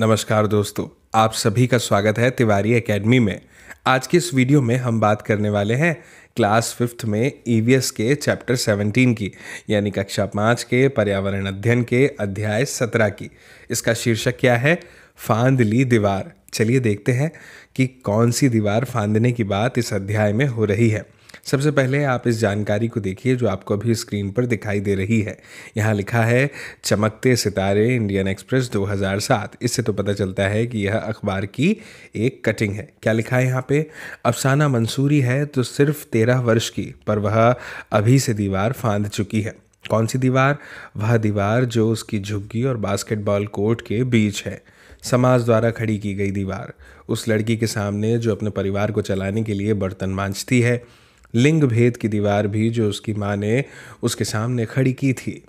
नमस्कार दोस्तों आप सभी का स्वागत है तिवारी एकेडमी में आज के इस वीडियो में हम बात करने वाले हैं क्लास फिफ्थ में ई e के चैप्टर 17 की यानी कक्षा पाँच के पर्यावरण अध्ययन के अध्याय 17 की इसका शीर्षक क्या है फांद ली दीवार चलिए देखते हैं कि कौन सी दीवार फांदने की बात इस अध्याय में हो रही है सबसे पहले आप इस जानकारी को देखिए जो आपको अभी स्क्रीन पर दिखाई दे रही है यहाँ लिखा है चमकते सितारे इंडियन एक्सप्रेस 2007 इससे तो पता चलता है कि यह अखबार की एक कटिंग है क्या लिखा है यहाँ पे अफसाना मंसूरी है तो सिर्फ तेरह वर्ष की पर वह अभी से दीवार फांद चुकी है कौन सी दीवार वह दीवार जो उसकी झुग्गी और बास्केटबॉल कोर्ट के बीच है समाज द्वारा खड़ी की गई दीवार उस लड़की के सामने जो अपने परिवार को चलाने के लिए बर्तन मांझती है लिंग भेद की दीवार भी जो उसकी माँ ने उसके सामने खड़ी की थी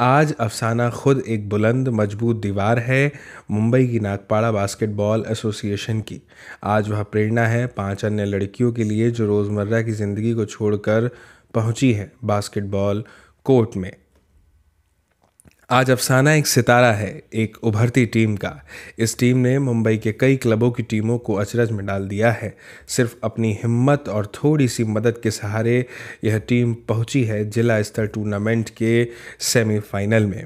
आज अफसाना खुद एक बुलंद मजबूत दीवार है मुंबई की नागपाड़ा बास्केटबॉल एसोसिएशन की आज वह प्रेरणा है पांच अन्य लड़कियों के लिए जो रोज़मर्रा की ज़िंदगी को छोड़कर पहुंची है बास्केटबॉल कोर्ट में आज अफसाना एक सितारा है एक उभरती टीम का इस टीम ने मुंबई के कई क्लबों की टीमों को अचरज में डाल दिया है सिर्फ अपनी हिम्मत और थोड़ी सी मदद के सहारे यह टीम पहुंची है जिला स्तर टूर्नामेंट के सेमीफाइनल में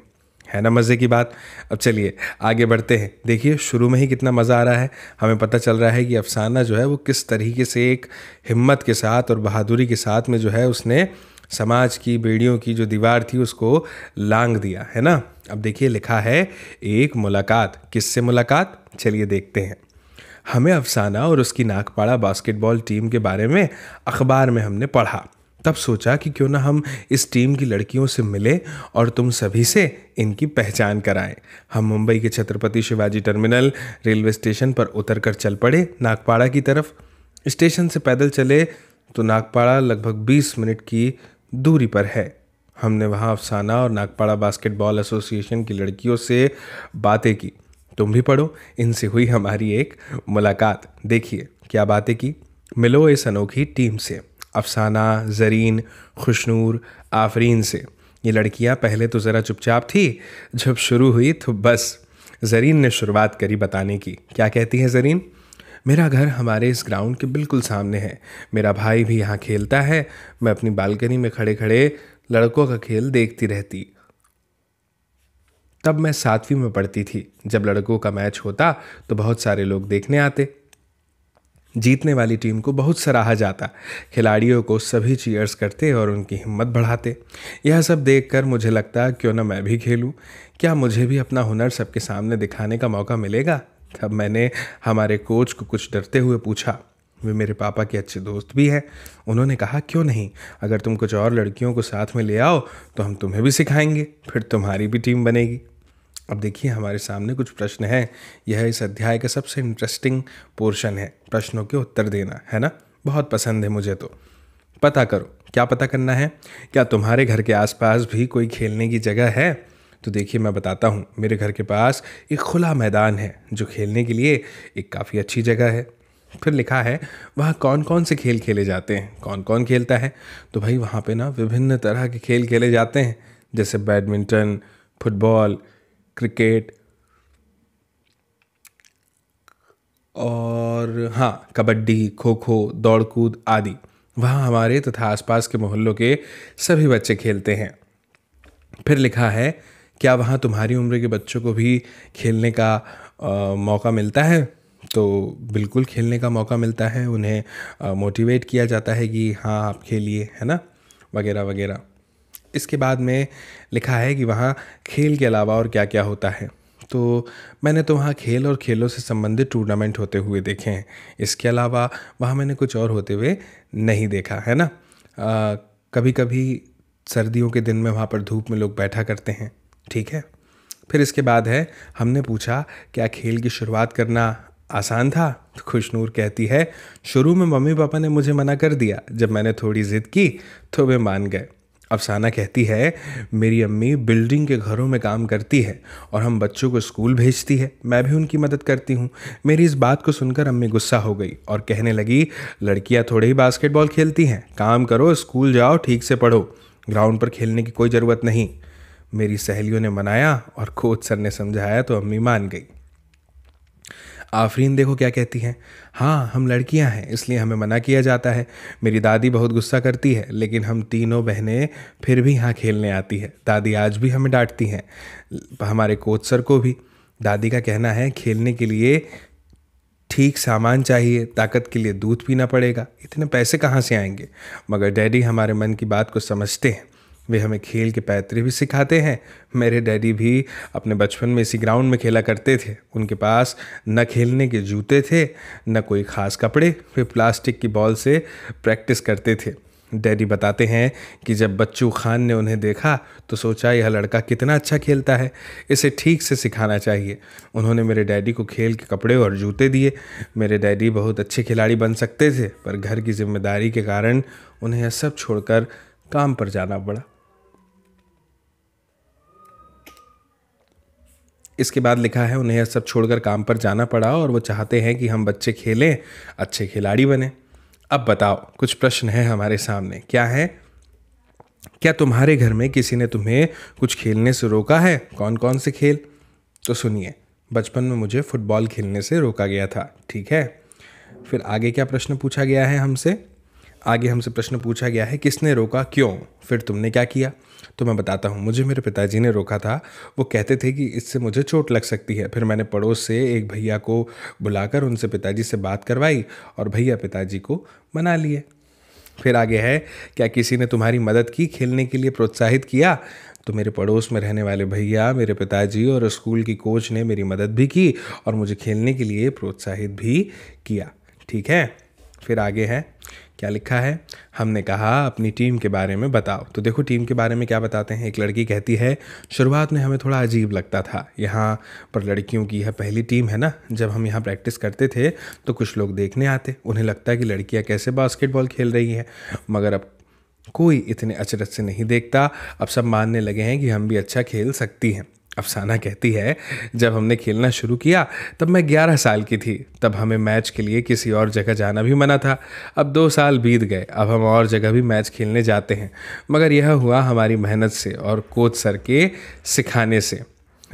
है ना मज़े की बात अब चलिए आगे बढ़ते हैं देखिए शुरू में ही कितना मज़ा आ रहा है हमें पता चल रहा है कि अफसाना जो है वो किस तरीके से एक हिम्मत के साथ और बहादुरी के साथ में जो है उसने समाज की बेड़ियों की जो दीवार थी उसको लांग दिया है ना अब देखिए लिखा है एक मुलाकात किससे मुलाकात चलिए देखते हैं हमें अफसाना और उसकी नागपाड़ा बास्केटबॉल टीम के बारे में अखबार में हमने पढ़ा तब सोचा कि क्यों ना हम इस टीम की लड़कियों से मिलें और तुम सभी से इनकी पहचान कराएं हम मुंबई के Chhatrapati Shivaji terminal railway station पर उतर कर चल पड़े नागपाड़ा की तरफ स्टेशन से पैदल चले तो नागपाड़ा लगभग 20 मिनट की दूरी पर है हमने वहाँ अफसाना और नागपाड़ा बास्केटबॉल एसोसिएशन की लड़कियों से बातें की तुम भी पढ़ो इनसे हुई हमारी एक मुलाकात देखिए क्या बातें की मिलो इस अनोखी टीम से अफसाना जरीन खुशनूर आफरीन से ये लड़कियाँ पहले तो ज़रा चुपचाप थी जब शुरू हुई तो बस जरीन ने शुरुआत करी बताने की क्या कहती हैं जरीन मेरा घर हमारे इस ग्राउंड के बिल्कुल सामने है मेरा भाई भी यहाँ खेलता है मैं अपनी बालकनी में खड़े खड़े लड़कों का खेल देखती रहती तब मैं सातवीं में पढ़ती थी जब लड़कों का मैच होता तो बहुत सारे लोग देखने आते जीतने वाली टीम को बहुत सराहा जाता खिलाड़ियों को सभी चीयर्स करते और उनकी हिम्मत बढ़ाते यह सब देखकर मुझे लगता क्यों ना मैं भी खेलूं क्या मुझे भी अपना हुनर सबके सामने दिखाने का मौका मिलेगा तब मैंने हमारे कोच को कुछ डरते हुए पूछा वे मेरे पापा के अच्छे दोस्त भी हैं उन्होंने कहा क्यों नहीं अगर तुम कुछ और लड़कियों को साथ में ले आओ तो हम तुम्हें भी सिखाएंगे फिर तुम्हारी भी टीम बनेगी अब देखिए हमारे सामने कुछ प्रश्न हैं यह इस अध्याय का सबसे इंटरेस्टिंग पोर्शन है प्रश्नों के उत्तर देना है ना बहुत पसंद है मुझे तो पता करो क्या पता करना है क्या तुम्हारे घर के आसपास भी कोई खेलने की जगह है तो देखिए मैं बताता हूँ मेरे घर के पास एक खुला मैदान है जो खेलने के लिए एक काफ़ी अच्छी जगह है फिर लिखा है वहाँ कौन कौन से खेल खेले जाते हैं कौन कौन खेलता है तो भाई वहाँ पे ना विभिन्न तरह के खेल खेले जाते हैं जैसे बैडमिंटन फुटबॉल क्रिकेट और हाँ कबड्डी खो खो दौड़ कूद आदि वहाँ हमारे तथा आसपास के मोहल्लों के सभी बच्चे खेलते हैं फिर लिखा है क्या वहाँ तुम्हारी उम्र के बच्चों को भी खेलने का आ, मौका मिलता है तो बिल्कुल खेलने का मौका मिलता है उन्हें आ, मोटिवेट किया जाता है कि हाँ आप खेलिए है ना वगैरह वगैरह इसके बाद में लिखा है कि वहाँ खेल के अलावा और क्या क्या होता है तो मैंने तो वहाँ खेल और खेलों से संबंधित टूर्नामेंट होते हुए देखे हैं इसके अलावा वहाँ मैंने कुछ और होते हुए नहीं देखा है ना आ, कभी कभी सर्दियों के दिन में वहाँ पर धूप में लोग बैठा करते हैं ठीक है फिर इसके बाद है हमने पूछा क्या खेल की शुरुआत करना आसान था तो खुशनूर कहती है शुरू में मम्मी पापा ने मुझे मना कर दिया जब मैंने थोड़ी ज़िद की तो वे मान गए अफसाना कहती है मेरी अम्मी बिल्डिंग के घरों में काम करती है और हम बच्चों को स्कूल भेजती है मैं भी उनकी मदद करती हूँ मेरी इस बात को सुनकर अम्मी गुस्सा हो गई और कहने लगी लड़कियाँ थोड़े ही बास्केटबॉल खेलती हैं काम करो स्कूल जाओ ठीक से पढ़ो ग्राउंड पर खेलने की कोई ज़रूरत नहीं मेरी सहेलियों ने मनाया और कोच सर ने समझाया तो अम्मी मान गई आफरीन देखो क्या कहती हैं हाँ हम लड़कियां हैं इसलिए हमें मना किया जाता है मेरी दादी बहुत गुस्सा करती है लेकिन हम तीनों बहनें फिर भी यहाँ खेलने आती है दादी आज भी हमें डांटती हैं हमारे कोच सर को भी दादी का कहना है खेलने के लिए ठीक सामान चाहिए ताकत के लिए दूध पीना पड़ेगा इतने पैसे कहाँ से आएंगे मगर डैडी हमारे मन की बात को समझते हैं वे हमें खेल के पैतरे भी सिखाते हैं मेरे डैडी भी अपने बचपन में इसी ग्राउंड में खेला करते थे उनके पास न खेलने के जूते थे न कोई ख़ास कपड़े वे प्लास्टिक की बॉल से प्रैक्टिस करते थे डैडी बताते हैं कि जब बच्चू खान ने उन्हें देखा तो सोचा यह लड़का कितना अच्छा खेलता है इसे ठीक से सिखाना चाहिए उन्होंने मेरे डैडी को खेल के कपड़े और जूते दिए मेरे डैडी बहुत अच्छे खिलाड़ी बन सकते थे पर घर की जिम्मेदारी के कारण उन्हें यह सब छोड़कर काम पर जाना पड़ा इसके बाद लिखा है उन्हें यह सब छोड़कर काम पर जाना पड़ा और वो चाहते हैं कि हम बच्चे खेलें अच्छे खिलाड़ी बने अब बताओ कुछ प्रश्न हैं हमारे सामने क्या है क्या तुम्हारे घर में किसी ने तुम्हें कुछ खेलने से रोका है कौन कौन से खेल तो सुनिए बचपन में मुझे फुटबॉल खेलने से रोका गया था ठीक है फिर आगे क्या प्रश्न पूछा गया है हमसे आगे हमसे प्रश्न पूछा गया है किसने रोका क्यों फिर तुमने क्या किया तो मैं बताता हूँ मुझे मेरे पिताजी ने रोका था वो कहते थे कि इससे मुझे चोट लग सकती है फिर मैंने पड़ोस से एक भैया को बुलाकर उनसे पिताजी से बात करवाई और भैया पिताजी को मना लिए फिर आगे है क्या किसी ने तुम्हारी मदद की खेलने के लिए प्रोत्साहित किया तो मेरे पड़ोस में रहने वाले भैया मेरे पिताजी और स्कूल की कोच ने मेरी मदद भी की और मुझे खेलने के लिए प्रोत्साहित भी किया ठीक है फिर आगे है क्या लिखा है हमने कहा अपनी टीम के बारे में बताओ तो देखो टीम के बारे में क्या बताते हैं एक लड़की कहती है शुरुआत में हमें थोड़ा अजीब लगता था यहाँ पर लड़कियों की यह पहली टीम है ना जब हम यहाँ प्रैक्टिस करते थे तो कुछ लोग देखने आते उन्हें लगता कि लड़कियाँ कैसे बास्केटबॉल खेल रही हैं मगर अब कोई इतने अचरज से नहीं देखता अब सब मानने लगे हैं कि हम भी अच्छा खेल सकती हैं अफसाना कहती है जब हमने खेलना शुरू किया तब मैं 11 साल की थी तब हमें मैच के लिए किसी और जगह जाना भी मना था अब दो साल बीत गए अब हम और जगह भी मैच खेलने जाते हैं मगर यह हुआ हमारी मेहनत से और कोच सर के सिखाने से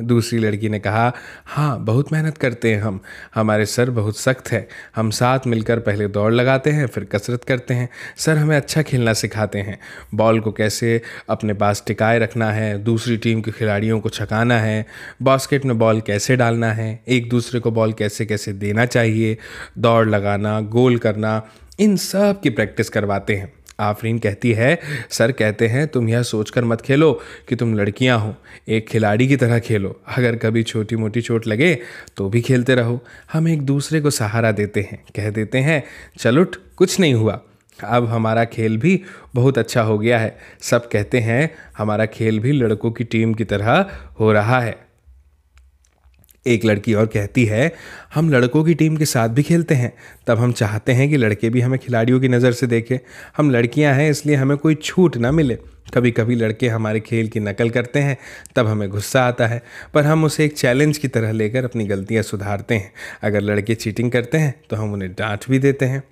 दूसरी लड़की ने कहा हाँ बहुत मेहनत करते हैं हम हमारे सर बहुत सख्त है हम साथ मिलकर पहले दौड़ लगाते हैं फिर कसरत करते हैं सर हमें अच्छा खेलना सिखाते हैं बॉल को कैसे अपने पास टिकाए रखना है दूसरी टीम के खिलाड़ियों को छकाना है बास्केट में बॉल कैसे डालना है एक दूसरे को बॉल कैसे कैसे देना चाहिए दौड़ लगाना गोल करना इन सब की प्रैक्टिस करवाते हैं आफरीन कहती है सर कहते हैं तुम यह सोचकर मत खेलो कि तुम लड़कियां हो एक खिलाड़ी की तरह खेलो अगर कभी छोटी मोटी चोट लगे तो भी खेलते रहो हम एक दूसरे को सहारा देते हैं कह देते हैं चल उठ कुछ नहीं हुआ अब हमारा खेल भी बहुत अच्छा हो गया है सब कहते हैं हमारा खेल भी लड़कों की टीम की तरह हो रहा है एक लड़की और कहती है हम लड़कों की टीम के साथ भी खेलते हैं तब हम चाहते हैं कि लड़के भी हमें खिलाड़ियों की नज़र से देखें हम लड़कियां हैं इसलिए हमें कोई छूट ना मिले कभी कभी लड़के हमारे खेल की नकल करते हैं तब हमें गुस्सा आता है पर हम उसे एक चैलेंज की तरह लेकर अपनी गलतियाँ सुधारते हैं अगर लड़के चीटिंग करते हैं तो हम उन्हें डांट भी देते हैं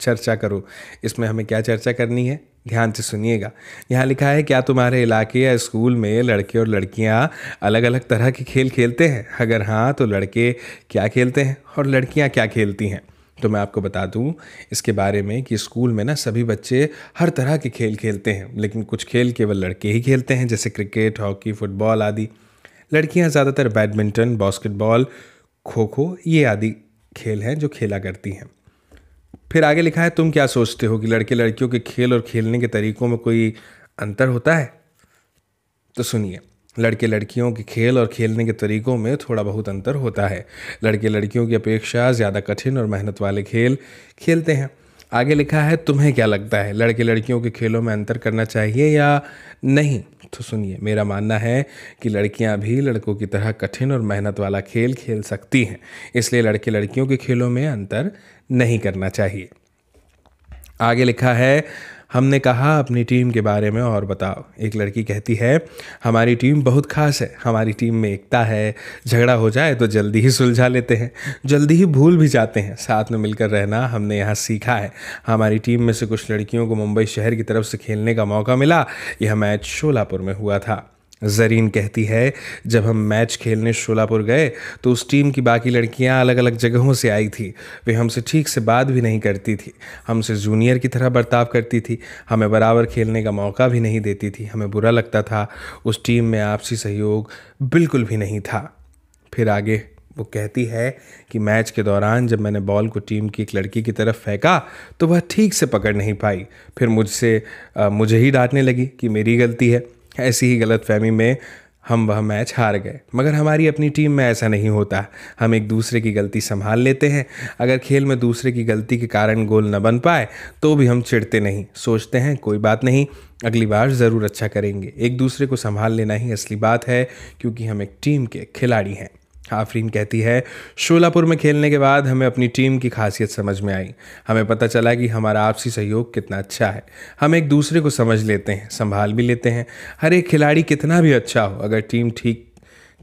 चर्चा करो इसमें हमें क्या चर्चा करनी है ध्यान से सुनिएगा यहाँ लिखा है क्या तुम्हारे इलाके या स्कूल में लड़के और लड़कियाँ अलग अलग तरह के खेल खेलते हैं अगर हाँ तो लड़के क्या खेलते हैं और लड़कियाँ क्या खेलती हैं तो मैं आपको बता दूं इसके बारे में कि स्कूल में ना सभी बच्चे हर तरह के खेल खेलते हैं लेकिन कुछ खेल केवल लड़के ही खेलते हैं जैसे क्रिकेट हॉकी फुटबॉल आदि लड़कियां ज़्यादातर बैडमिंटन बास्केटबॉल खो खो ये आदि खेल हैं जो खेला करती हैं फिर आगे लिखा है तुम क्या सोचते हो कि लड़के लड़कियों के खेल और खेलने के तरीकों में कोई अंतर होता है तो सुनिए लड़के लड़कियों के खेल और खेलने के तरीकों में थोड़ा बहुत अंतर होता है लड़के लड़कियों की अपेक्षा ज़्यादा कठिन और मेहनत वाले खेल खेलते हैं आगे लिखा है तुम्हें क्या लगता है लड़के लड़कियों के खेलों में अंतर करना चाहिए या नहीं तो सुनिए मेरा मानना है कि लड़कियां भी लड़कों की तरह कठिन और मेहनत वाला खेल खेल सकती हैं इसलिए लड़के लड़कियों के खेलों में अंतर नहीं करना चाहिए आगे लिखा है हमने कहा अपनी टीम के बारे में और बताओ एक लड़की कहती है हमारी टीम बहुत खास है हमारी टीम में एकता है झगड़ा हो जाए तो जल्दी ही सुलझा लेते हैं जल्दी ही भूल भी जाते हैं साथ में मिलकर रहना हमने यहाँ सीखा है हमारी टीम में से कुछ लड़कियों को मुंबई शहर की तरफ से खेलने का मौका मिला यह मैच शोलापुर में हुआ था जरीन कहती है जब हम मैच खेलने शोलापुर गए तो उस टीम की बाकी लड़कियां अलग अलग जगहों से आई थी वे हमसे ठीक से बात भी नहीं करती थी हमसे जूनियर की तरह बर्ताव करती थी हमें बराबर खेलने का मौका भी नहीं देती थी हमें बुरा लगता था उस टीम में आपसी सहयोग बिल्कुल भी नहीं था फिर आगे वो कहती है कि मैच के दौरान जब मैंने बॉल को टीम की एक लड़की की तरफ फेंका तो वह ठीक से पकड़ नहीं पाई फिर मुझसे मुझे ही डांटने लगी कि मेरी गलती है ऐसी ही गलत फहमी में हम वह मैच हार गए मगर हमारी अपनी टीम में ऐसा नहीं होता हम एक दूसरे की गलती संभाल लेते हैं अगर खेल में दूसरे की गलती के कारण गोल न बन पाए तो भी हम चिढ़ते नहीं सोचते हैं कोई बात नहीं अगली बार ज़रूर अच्छा करेंगे एक दूसरे को संभाल लेना ही असली बात है क्योंकि हम एक टीम के खिलाड़ी हैं आफरीन कहती है शोलापुर में खेलने के बाद हमें अपनी टीम की खासियत समझ में आई हमें पता चला कि हमारा आपसी सहयोग कितना अच्छा है हम एक दूसरे को समझ लेते हैं संभाल भी लेते हैं हर एक खिलाड़ी कितना भी अच्छा हो अगर टीम ठीक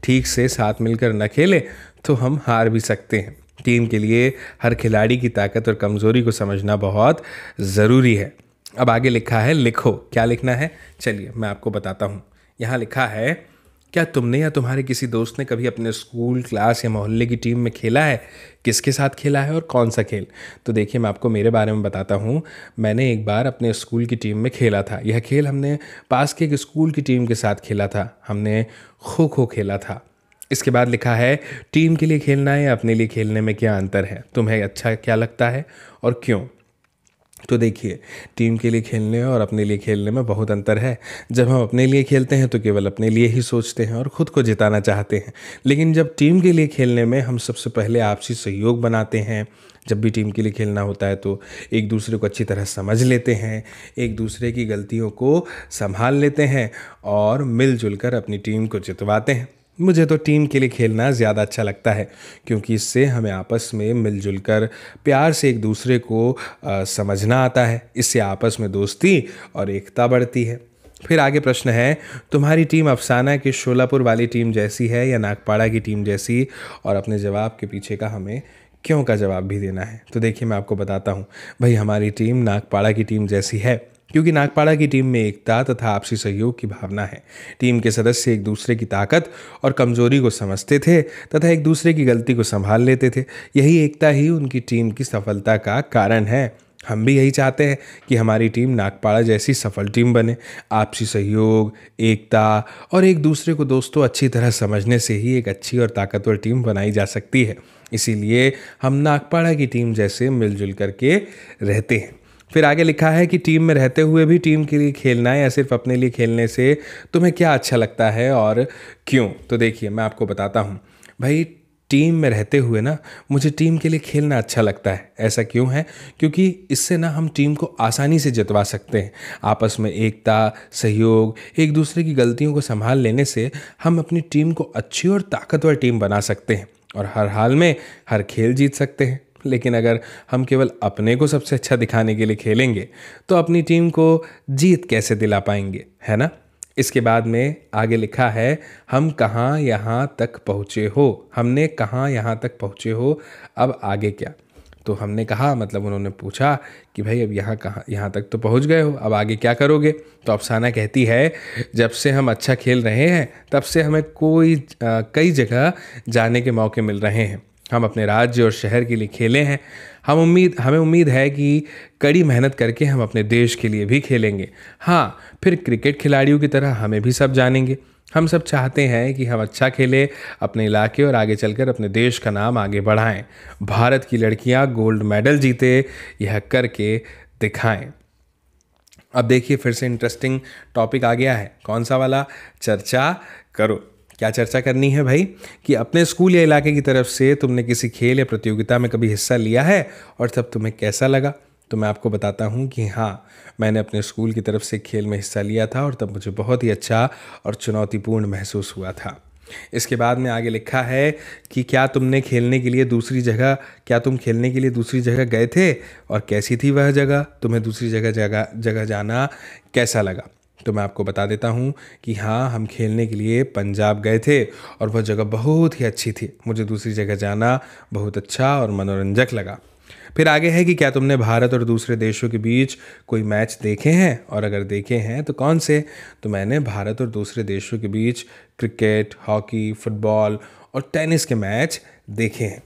ठीक से साथ मिलकर न खेले तो हम हार भी सकते हैं टीम के लिए हर खिलाड़ी की ताकत और कमज़ोरी को समझना बहुत ज़रूरी है अब आगे लिखा है लिखो क्या लिखना है चलिए मैं आपको बताता हूँ यहाँ लिखा है क्या तुमने या तुम्हारे किसी दोस्त ने कभी अपने स्कूल क्लास या मोहल्ले की टीम में खेला है किसके साथ खेला है और कौन सा खेल तो देखिए मैं आपको मेरे बारे में बताता हूँ मैंने एक बार अपने स्कूल की टीम में खेला था यह खेल हमने पास के एक स्कूल की टीम के साथ खेला था हमने खो खो खेला था इसके बाद लिखा है टीम के लिए खेलना है या अपने लिए खेलने में क्या अंतर है तुम्हें अच्छा क्या लगता है और क्यों तो देखिए टीम के लिए खेलने और अपने लिए खेलने में बहुत अंतर है जब हम अपने लिए खेलते हैं तो केवल अपने लिए ही सोचते हैं और खुद को जिताना चाहते हैं लेकिन जब टीम के लिए खेलने में हम सबसे पहले आपसी सहयोग बनाते हैं जब भी टीम के लिए खेलना होता है तो एक दूसरे को अच्छी तरह समझ लेते हैं एक दूसरे की गलतियों को संभाल लेते हैं और मिलजुल कर अपनी टीम को जितवाते हैं मुझे तो टीम के लिए खेलना ज़्यादा अच्छा लगता है क्योंकि इससे हमें आपस में मिलजुल कर प्यार से एक दूसरे को आ, समझना आता है इससे आपस में दोस्ती और एकता बढ़ती है फिर आगे प्रश्न है तुम्हारी टीम अफसाना की शोलापुर वाली टीम जैसी है या नागपाड़ा की टीम जैसी और अपने जवाब के पीछे का हमें क्यों का जवाब भी देना है तो देखिए मैं आपको बताता हूँ भाई हमारी टीम नागपाड़ा की टीम जैसी है क्योंकि नागपाड़ा की टीम में एकता तथा आपसी सहयोग की भावना है टीम के सदस्य एक दूसरे की ताकत और कमजोरी को समझते थे तथा एक दूसरे की गलती को संभाल लेते थे यही एकता ही उनकी टीम की सफलता का कारण है हम भी यही चाहते हैं कि हमारी टीम नागपाड़ा जैसी सफल टीम बने आपसी सहयोग एकता और एक दूसरे को दोस्तों अच्छी तरह समझने से ही एक अच्छी और ताकतवर टीम बनाई जा सकती है इसीलिए हम नागपाड़ा की टीम जैसे मिलजुल करके रहते हैं फिर आगे लिखा है कि टीम में रहते हुए भी टीम के लिए खेलना या सिर्फ अपने लिए खेलने से तुम्हें क्या अच्छा लगता है और क्यों तो देखिए मैं आपको बताता हूँ भाई टीम में रहते हुए ना मुझे टीम के लिए खेलना अच्छा लगता है ऐसा क्यों है क्योंकि इससे ना हम टीम को आसानी से जितवा सकते हैं आपस में एकता सहयोग एक दूसरे की गलतियों को संभाल लेने से हम अपनी टीम को अच्छी और ताकतवर टीम बना सकते हैं और हर हाल में हर खेल जीत सकते हैं लेकिन अगर हम केवल अपने को सबसे अच्छा दिखाने के लिए खेलेंगे तो अपनी टीम को जीत कैसे दिला पाएंगे है ना इसके बाद में आगे लिखा है हम कहाँ यहाँ तक पहुँचे हो हमने कहाँ यहाँ तक पहुँचे हो अब आगे क्या तो हमने कहा मतलब उन्होंने पूछा कि भाई अब यहाँ कहाँ यहाँ तक तो पहुँच गए हो अब आगे क्या करोगे तो अफसाना कहती है जब से हम अच्छा खेल रहे हैं तब से हमें कोई आ, कई जगह जाने के मौके मिल रहे हैं हम अपने राज्य और शहर के लिए खेले हैं हम उम्मीद हमें उम्मीद है कि कड़ी मेहनत करके हम अपने देश के लिए भी खेलेंगे हाँ फिर क्रिकेट खिलाड़ियों की तरह हमें भी सब जानेंगे हम सब चाहते हैं कि हम अच्छा खेलें अपने इलाके और आगे चलकर अपने देश का नाम आगे बढ़ाएं भारत की लड़कियां गोल्ड मेडल जीते यह करके दिखाएं अब देखिए फिर से इंटरेस्टिंग टॉपिक आ गया है कौन सा वाला चर्चा करो क्या चर्चा करनी है भाई कि अपने स्कूल या इलाके की तरफ से तुमने किसी खेल या प्रतियोगिता में कभी हिस्सा लिया है और तब तुम्हें कैसा लगा तो मैं आपको बताता हूँ कि हाँ मैंने अपने स्कूल की तरफ से खेल में हिस्सा लिया था और तब मुझे बहुत ही अच्छा और चुनौतीपूर्ण महसूस हुआ था इसके बाद में आगे लिखा है कि क्या तुमने खेलने के लिए दूसरी जगह क्या तुम खेलने के लिए दूसरी जगह गए थे और कैसी थी वह जगह तुम्हें दूसरी जगह जगह जगह जाना कैसा लगा तो मैं आपको बता देता हूँ कि हाँ हम खेलने के लिए पंजाब गए थे और वह जगह बहुत ही अच्छी थी मुझे दूसरी जगह जाना बहुत अच्छा और मनोरंजक लगा फिर आगे है कि क्या तुमने भारत और दूसरे देशों के बीच कोई मैच देखे हैं और अगर देखे हैं तो कौन से तो मैंने भारत और दूसरे देशों के बीच क्रिकेट हॉकी फुटबॉल और टेनिस के मैच देखे हैं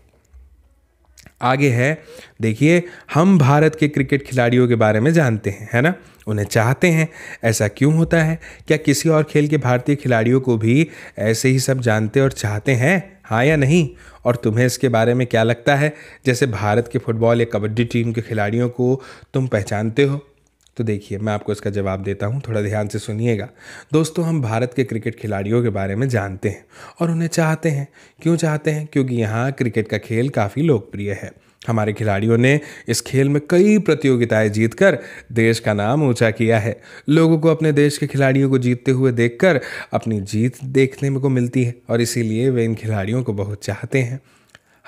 आगे है देखिए हम भारत के क्रिकेट खिलाड़ियों के बारे में जानते हैं है ना उन्हें चाहते हैं ऐसा क्यों होता है क्या किसी और खेल के भारतीय खिलाड़ियों को भी ऐसे ही सब जानते और चाहते हैं हाँ या नहीं और तुम्हें इसके बारे में क्या लगता है जैसे भारत के फुटबॉल या कबड्डी टीम के खिलाड़ियों को तुम पहचानते हो तो देखिए मैं आपको इसका जवाब देता हूँ थोड़ा ध्यान से सुनिएगा दोस्तों हम भारत के क्रिकेट खिलाड़ियों के बारे में जानते हैं और उन्हें चाहते हैं क्यों चाहते हैं क्योंकि यहाँ क्रिकेट का खेल काफ़ी लोकप्रिय है हमारे खिलाड़ियों ने इस खेल में कई प्रतियोगिताएं जीतकर देश का नाम ऊंचा किया है लोगों को अपने देश के खिलाड़ियों को जीतते हुए देखकर अपनी जीत देखने में को मिलती है और इसीलिए वे इन खिलाड़ियों को बहुत चाहते हैं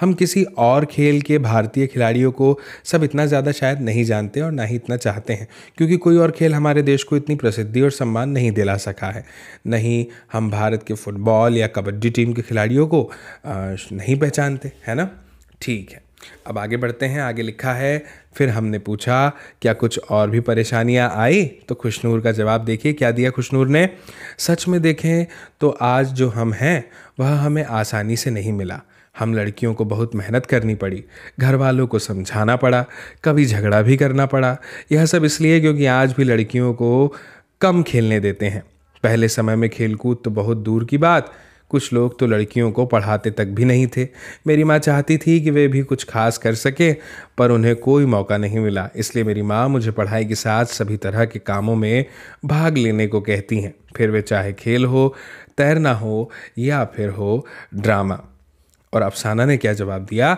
हम किसी और खेल के भारतीय खिलाड़ियों को सब इतना ज़्यादा शायद नहीं जानते और ना ही इतना चाहते हैं क्योंकि कोई और खेल हमारे देश को इतनी प्रसिद्धि और सम्मान नहीं दिला सका है नहीं हम भारत के फुटबॉल या कबड्डी टीम के खिलाड़ियों को नहीं पहचानते है ना ठीक है अब आगे बढ़ते हैं आगे लिखा है फिर हमने पूछा क्या कुछ और भी परेशानियां आई तो खुशनूर का जवाब देखिए क्या दिया खुशनूर ने सच में देखें तो आज जो हम हैं वह हमें आसानी से नहीं मिला हम लड़कियों को बहुत मेहनत करनी पड़ी घर वालों को समझाना पड़ा कभी झगड़ा भी करना पड़ा यह सब इसलिए क्योंकि आज भी लड़कियों को कम खेलने देते हैं पहले समय में खेलकूद तो बहुत दूर की बात कुछ लोग तो लड़कियों को पढ़ाते तक भी नहीं थे मेरी माँ चाहती थी कि वे भी कुछ खास कर सकें पर उन्हें कोई मौका नहीं मिला इसलिए मेरी माँ मुझे पढ़ाई के साथ सभी तरह के कामों में भाग लेने को कहती हैं फिर वे चाहे खेल हो तैरना हो या फिर हो ड्रामा और अफसाना ने क्या जवाब दिया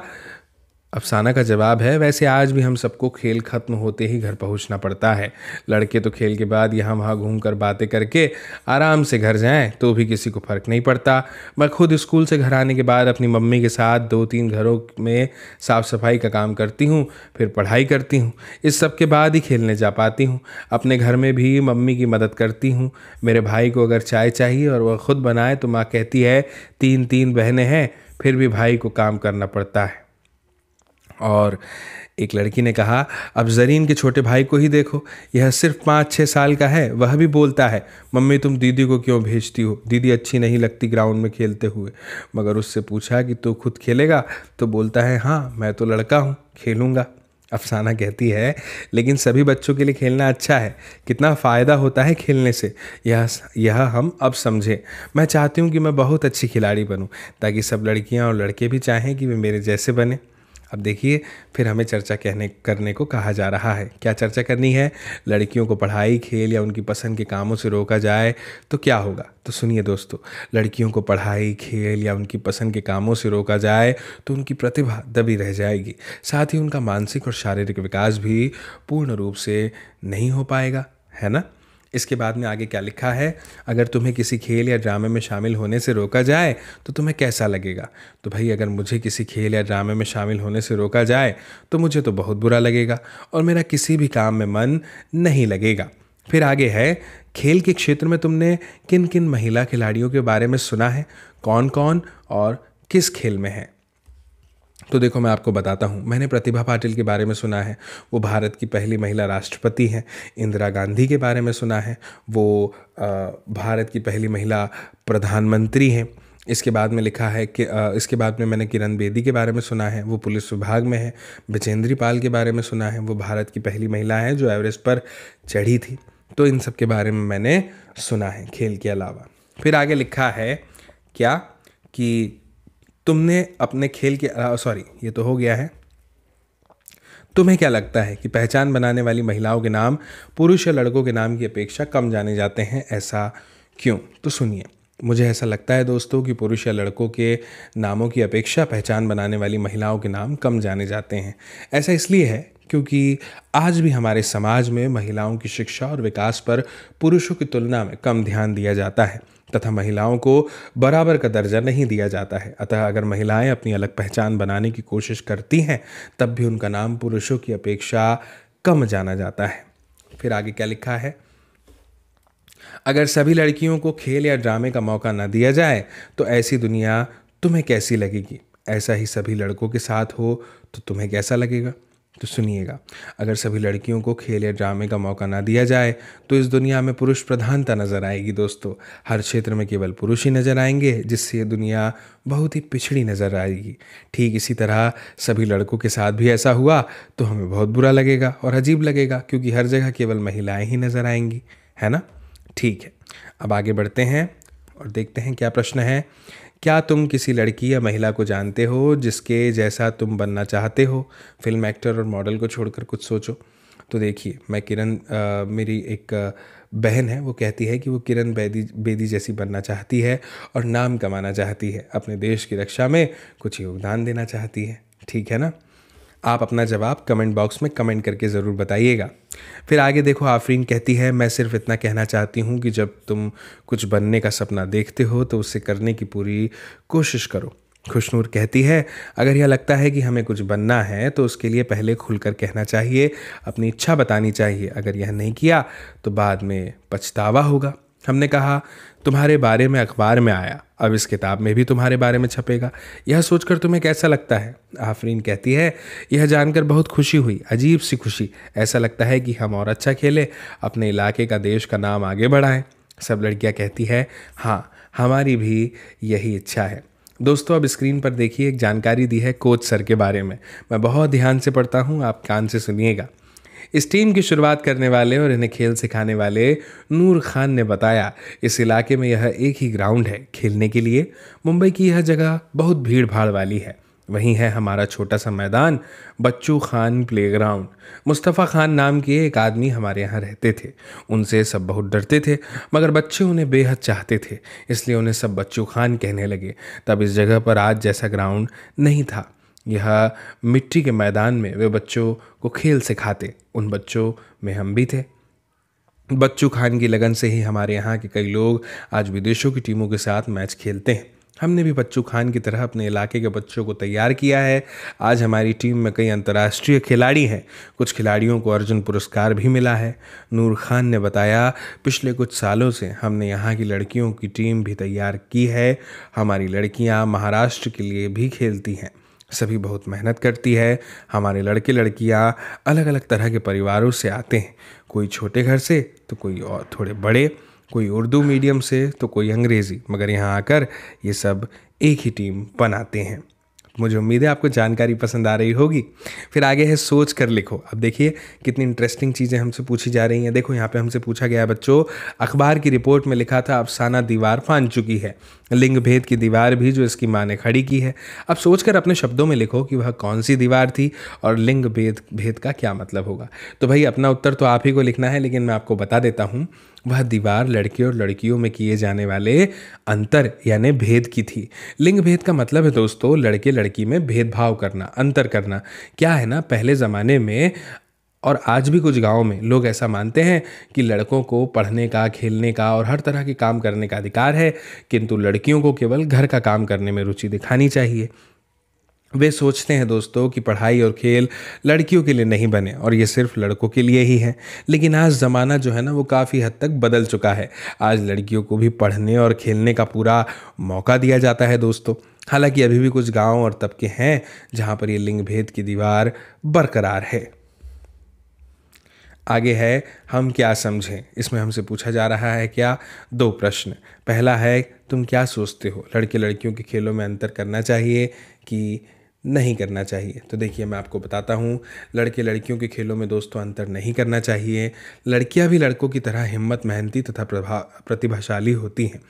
अफसाना का जवाब है वैसे आज भी हम सबको खेल खत्म होते ही घर पहुंचना पड़ता है लड़के तो खेल के बाद यहाँ वहाँ घूम कर बातें करके आराम से घर जाएं तो भी किसी को फ़र्क नहीं पड़ता मैं खुद स्कूल से घर आने के बाद अपनी मम्मी के साथ दो तीन घरों में साफ़ सफाई का काम करती हूँ फिर पढ़ाई करती हूँ इस सब के बाद ही खेलने जा पाती हूँ अपने घर में भी मम्मी की मदद करती हूँ मेरे भाई को अगर चाय चाहिए और वह ख़ुद बनाए तो माँ कहती है तीन तीन बहनें हैं फिर भी भाई को काम करना पड़ता है और एक लड़की ने कहा अब जरीन के छोटे भाई को ही देखो यह सिर्फ पाँच छः साल का है वह भी बोलता है मम्मी तुम दीदी को क्यों भेजती हो दीदी अच्छी नहीं लगती ग्राउंड में खेलते हुए मगर उससे पूछा कि तू खुद खेलेगा तो बोलता है हाँ मैं तो लड़का हूँ खेलूँगा अफसाना कहती है लेकिन सभी बच्चों के लिए खेलना अच्छा है कितना फ़ायदा होता है खेलने से यह यह हम अब समझें मैं चाहती हूँ कि मैं बहुत अच्छी खिलाड़ी बनूँ ताकि सब लड़कियाँ और लड़के भी चाहें कि वे मेरे जैसे बने अब देखिए फिर हमें चर्चा कहने करने को कहा जा रहा है क्या चर्चा करनी है लड़कियों को पढ़ाई खेल या उनकी पसंद के कामों से रोका जाए तो क्या होगा तो सुनिए दोस्तों लड़कियों को पढ़ाई खेल या उनकी पसंद के कामों से रोका जाए तो उनकी प्रतिभा दबी रह जाएगी साथ ही उनका मानसिक और शारीरिक विकास भी पूर्ण रूप से नहीं हो पाएगा है ना इसके बाद में आगे क्या लिखा है अगर तुम्हें किसी खेल या ड्रामे में शामिल होने से रोका जाए तो तुम्हें कैसा लगेगा तो भाई अगर मुझे किसी खेल या ड्रामे में शामिल होने से रोका जाए तो मुझे तो बहुत बुरा लगेगा और मेरा किसी भी काम में मन नहीं लगेगा फिर आगे है खेल के क्षेत्र में तुमने किन किन महिला खिलाड़ियों के बारे में सुना है कौन कौन और किस खेल में है तो देखो मैं आपको बताता हूँ मैंने प्रतिभा पाटिल के बारे में सुना है वो भारत की पहली महिला राष्ट्रपति हैं इंदिरा गांधी के बारे में सुना है वो भारत की पहली महिला प्रधानमंत्री हैं इसके बाद में लिखा है कि इसके बाद में मैंने किरण बेदी के बारे में सुना है वो पुलिस विभाग में है बिजेंद्री पाल के बारे में सुना है वो भारत की पहली महिला है जो एवरेस्ट पर चढ़ी थी तो इन सब के बारे में मैंने सुना है खेल के अलावा फिर आगे लिखा है क्या कि तुमने अपने खेल के सॉरी ये तो हो गया है तुम्हें क्या लगता है कि पहचान बनाने वाली महिलाओं के नाम पुरुष या लड़कों के नाम की अपेक्षा कम जाने जाते हैं ऐसा क्यों तो सुनिए मुझे ऐसा लगता है दोस्तों कि पुरुष या लड़कों के नामों की अपेक्षा पहचान बनाने वाली महिलाओं के नाम कम जाने जाते हैं ऐसा इसलिए है क्योंकि आज भी हमारे समाज में महिलाओं की शिक्षा और विकास पर पुरुषों की तुलना में कम ध्यान दिया जाता है तथा महिलाओं को बराबर का दर्जा नहीं दिया जाता है अतः अगर महिलाएं अपनी अलग पहचान बनाने की कोशिश करती हैं तब भी उनका नाम पुरुषों की अपेक्षा कम जाना जाता है फिर आगे क्या लिखा है अगर सभी लड़कियों को खेल या ड्रामे का मौका ना दिया जाए तो ऐसी दुनिया तुम्हें कैसी लगेगी ऐसा ही सभी लड़कों के साथ हो तो तुम्हें कैसा लगेगा तो सुनिएगा अगर सभी लड़कियों को खेल या ड्रामे का मौका ना दिया जाए तो इस दुनिया में पुरुष प्रधानता नज़र आएगी दोस्तों हर क्षेत्र में केवल पुरुष ही नज़र आएंगे जिससे ये दुनिया बहुत ही पिछड़ी नज़र आएगी ठीक इसी तरह सभी लड़कों के साथ भी ऐसा हुआ तो हमें बहुत बुरा लगेगा और अजीब लगेगा क्योंकि हर जगह केवल महिलाएँ ही नज़र आएंगी है ना ठीक है अब आगे बढ़ते हैं और देखते हैं क्या प्रश्न है क्या तुम किसी लड़की या महिला को जानते हो जिसके जैसा तुम बनना चाहते हो फिल्म एक्टर और मॉडल को छोड़कर कुछ सोचो तो देखिए मैं किरण मेरी एक बहन है वो कहती है कि वो किरण बेदी बेदी जैसी बनना चाहती है और नाम कमाना चाहती है अपने देश की रक्षा में कुछ योगदान देना चाहती है ठीक है ना आप अपना जवाब कमेंट बॉक्स में कमेंट करके ज़रूर बताइएगा फिर आगे देखो आफरीन कहती है मैं सिर्फ इतना कहना चाहती हूँ कि जब तुम कुछ बनने का सपना देखते हो तो उसे करने की पूरी कोशिश करो खुशनूर कहती है अगर यह लगता है कि हमें कुछ बनना है तो उसके लिए पहले खुलकर कहना चाहिए अपनी इच्छा बतानी चाहिए अगर यह नहीं किया तो बाद में पछतावा होगा हमने कहा तुम्हारे बारे में अखबार में आया अब इस किताब में भी तुम्हारे बारे में छपेगा यह सोचकर तुम्हें कैसा लगता है आफरीन कहती है यह जानकर बहुत खुशी हुई अजीब सी खुशी ऐसा लगता है कि हम और अच्छा खेलें अपने इलाके का देश का नाम आगे बढ़ाएं सब लड़कियां कहती है हाँ हमारी भी यही इच्छा है दोस्तों अब स्क्रीन पर देखिए एक जानकारी दी है कोच सर के बारे में मैं बहुत ध्यान से पढ़ता हूँ आप कान से सुनिएगा इस टीम की शुरुआत करने वाले और इन्हें खेल सिखाने वाले नूर खान ने बताया इस इलाके में यह एक ही ग्राउंड है खेलने के लिए मुंबई की यह जगह बहुत भीड़ भाड़ वाली है वहीं है हमारा छोटा सा मैदान बच्चू खान प्लेग्राउंड मुस्तफ़ा खान नाम के एक आदमी हमारे यहाँ रहते थे उनसे सब बहुत डरते थे मगर बच्चे उन्हें बेहद चाहते थे इसलिए उन्हें सब बच्चू खान कहने लगे तब इस जगह पर आज जैसा ग्राउंड नहीं था यह मिट्टी के मैदान में वे बच्चों को खेल सिखाते उन बच्चों में हम भी थे बच्चू खान की लगन से ही हमारे यहाँ के कई लोग आज विदेशों की टीमों के साथ मैच खेलते हैं हमने भी बच्चू खान की तरह अपने इलाके के बच्चों को तैयार किया है आज हमारी टीम में कई अंतर्राष्ट्रीय खिलाड़ी हैं कुछ खिलाड़ियों को अर्जुन पुरस्कार भी मिला है नूर खान ने बताया पिछले कुछ सालों से हमने यहाँ की लड़कियों की टीम भी तैयार की है हमारी लड़कियाँ महाराष्ट्र के लिए भी खेलती हैं सभी बहुत मेहनत करती है हमारे लड़के लड़कियाँ अलग अलग तरह के परिवारों से आते हैं कोई छोटे घर से तो कोई और थोड़े बड़े कोई उर्दू मीडियम से तो कोई अंग्रेज़ी मगर यहाँ आकर ये सब एक ही टीम बनाते हैं मुझे उम्मीद है आपको जानकारी पसंद आ रही होगी फिर आगे है सोच कर लिखो अब देखिए कितनी इंटरेस्टिंग चीज़ें हमसे पूछी जा रही हैं देखो यहाँ पे हमसे पूछा गया बच्चों अखबार की रिपोर्ट में लिखा था अफसाना दीवार फान चुकी है लिंग भेद की दीवार भी जो इसकी माँ ने खड़ी की है अब सोचकर अपने शब्दों में लिखो कि वह कौन सी दीवार थी और लिंग भेद भेद का क्या मतलब होगा तो भाई अपना उत्तर तो आप ही को लिखना है लेकिन मैं आपको बता देता हूँ वह दीवार लड़के और लड़कियों में किए जाने वाले अंतर यानी भेद की थी लिंग भेद का मतलब है दोस्तों लड़के लड़की में भेदभाव करना अंतर करना क्या है ना पहले ज़माने में और आज भी कुछ गाँव में लोग ऐसा मानते हैं कि लड़कों को पढ़ने का खेलने का और हर तरह के काम करने का अधिकार है किंतु लड़कियों को केवल घर का काम करने में रुचि दिखानी चाहिए वे सोचते हैं दोस्तों कि पढ़ाई और खेल लड़कियों के लिए नहीं बने और ये सिर्फ लड़कों के लिए ही है लेकिन आज ज़माना जो है ना वो काफ़ी हद तक बदल चुका है आज लड़कियों को भी पढ़ने और खेलने का पूरा मौका दिया जाता है दोस्तों हालांकि अभी भी कुछ गांव और तबके हैं जहां पर ये लिंग भेद की दीवार बरकरार है आगे है हम क्या समझें इसमें हमसे पूछा जा रहा है क्या दो प्रश्न पहला है तुम क्या सोचते हो लड़के लड़कियों के खेलों में अंतर करना चाहिए कि नहीं करना चाहिए तो देखिए मैं आपको बताता हूँ लड़के लड़कियों के खेलों में दोस्तों तो अंतर नहीं करना चाहिए लड़कियाँ भी लड़कों की तरह हिम्मत मेहनती तथा प्रभा प्रतिभाशाली होती हैं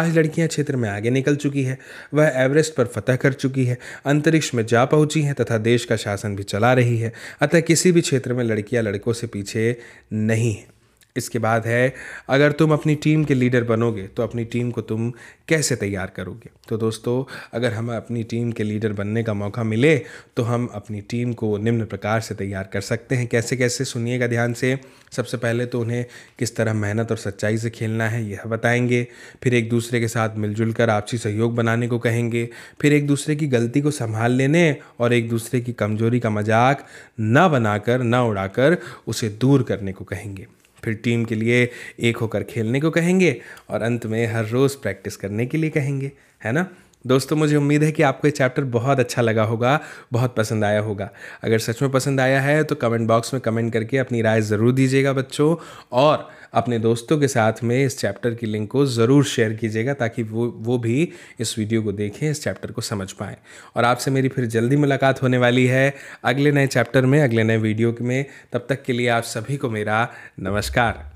आज लड़कियाँ क्षेत्र में आगे निकल चुकी है वह एवरेस्ट पर फतह कर चुकी है अंतरिक्ष में जा पहुँची हैं तथा देश का शासन भी चला रही है अतः किसी भी क्षेत्र में लड़कियाँ लड़कों से पीछे नहीं हैं इसके बाद है अगर तुम अपनी टीम के लीडर बनोगे तो अपनी टीम को तुम कैसे तैयार करोगे तो दोस्तों अगर हमें अपनी टीम के लीडर बनने का मौका मिले तो हम अपनी टीम को निम्न प्रकार से तैयार कर सकते हैं कैसे कैसे सुनिएगा ध्यान से सबसे पहले तो उन्हें किस तरह मेहनत और सच्चाई से खेलना है यह बताएंगे फिर एक दूसरे के साथ मिलजुल कर आपसी सहयोग बनाने को कहेंगे फिर एक दूसरे की गलती को संभाल लेने और एक दूसरे की कमजोरी का मजाक न बनाकर ना उड़ाकर उसे दूर करने को कहेंगे फिर टीम के लिए एक होकर खेलने को कहेंगे और अंत में हर रोज़ प्रैक्टिस करने के लिए कहेंगे है ना दोस्तों मुझे उम्मीद है कि आपको ये चैप्टर बहुत अच्छा लगा होगा बहुत पसंद आया होगा अगर सच में पसंद आया है तो कमेंट बॉक्स में कमेंट करके अपनी राय ज़रूर दीजिएगा बच्चों और अपने दोस्तों के साथ में इस चैप्टर की लिंक को ज़रूर शेयर कीजिएगा ताकि वो वो भी इस वीडियो को देखें इस चैप्टर को समझ पाएँ और आपसे मेरी फिर जल्दी मुलाकात होने वाली है अगले नए चैप्टर में अगले नए वीडियो में तब तक के लिए आप सभी को मेरा नमस्कार